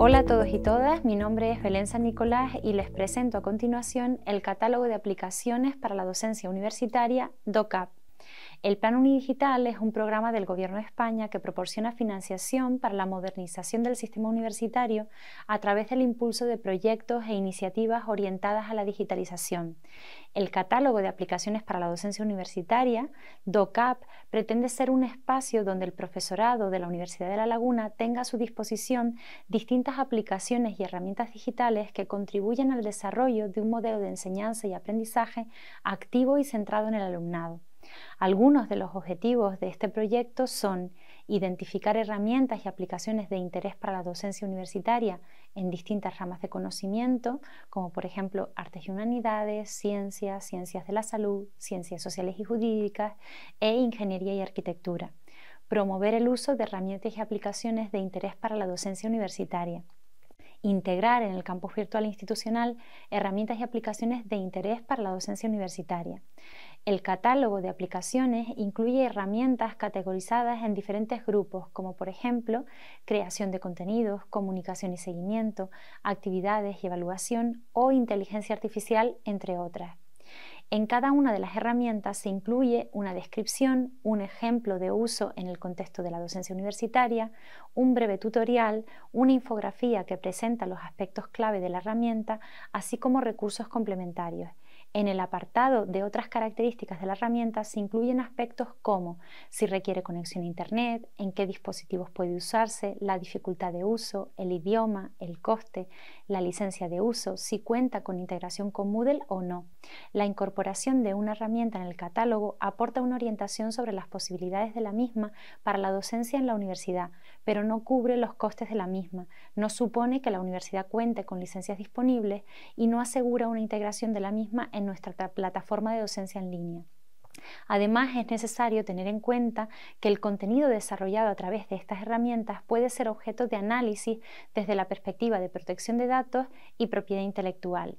Hola a todos y todas, mi nombre es Belén Nicolás y les presento a continuación el catálogo de aplicaciones para la docencia universitaria DOCAP el Plan Unidigital es un programa del Gobierno de España que proporciona financiación para la modernización del sistema universitario a través del impulso de proyectos e iniciativas orientadas a la digitalización. El catálogo de aplicaciones para la docencia universitaria, DOCAP, pretende ser un espacio donde el profesorado de la Universidad de La Laguna tenga a su disposición distintas aplicaciones y herramientas digitales que contribuyan al desarrollo de un modelo de enseñanza y aprendizaje activo y centrado en el alumnado. Algunos de los objetivos de este proyecto son identificar herramientas y aplicaciones de interés para la docencia universitaria en distintas ramas de conocimiento, como por ejemplo artes y humanidades, ciencias, ciencias de la salud, ciencias sociales y jurídicas e ingeniería y arquitectura. Promover el uso de herramientas y aplicaciones de interés para la docencia universitaria integrar en el campus virtual institucional herramientas y aplicaciones de interés para la docencia universitaria. El catálogo de aplicaciones incluye herramientas categorizadas en diferentes grupos, como por ejemplo creación de contenidos, comunicación y seguimiento, actividades y evaluación o inteligencia artificial, entre otras. En cada una de las herramientas se incluye una descripción, un ejemplo de uso en el contexto de la docencia universitaria, un breve tutorial, una infografía que presenta los aspectos clave de la herramienta, así como recursos complementarios en el apartado de otras características de la herramienta se incluyen aspectos como si requiere conexión a Internet, en qué dispositivos puede usarse, la dificultad de uso, el idioma, el coste, la licencia de uso, si cuenta con integración con Moodle o no. La incorporación de una herramienta en el catálogo aporta una orientación sobre las posibilidades de la misma para la docencia en la universidad, pero no cubre los costes de la misma, no supone que la universidad cuente con licencias disponibles y no asegura una integración de la misma en en nuestra plataforma de docencia en línea. Además, es necesario tener en cuenta que el contenido desarrollado a través de estas herramientas puede ser objeto de análisis desde la perspectiva de protección de datos y propiedad intelectual.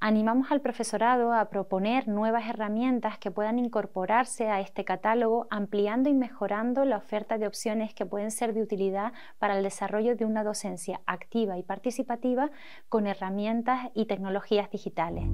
Animamos al profesorado a proponer nuevas herramientas que puedan incorporarse a este catálogo, ampliando y mejorando la oferta de opciones que pueden ser de utilidad para el desarrollo de una docencia activa y participativa con herramientas y tecnologías digitales.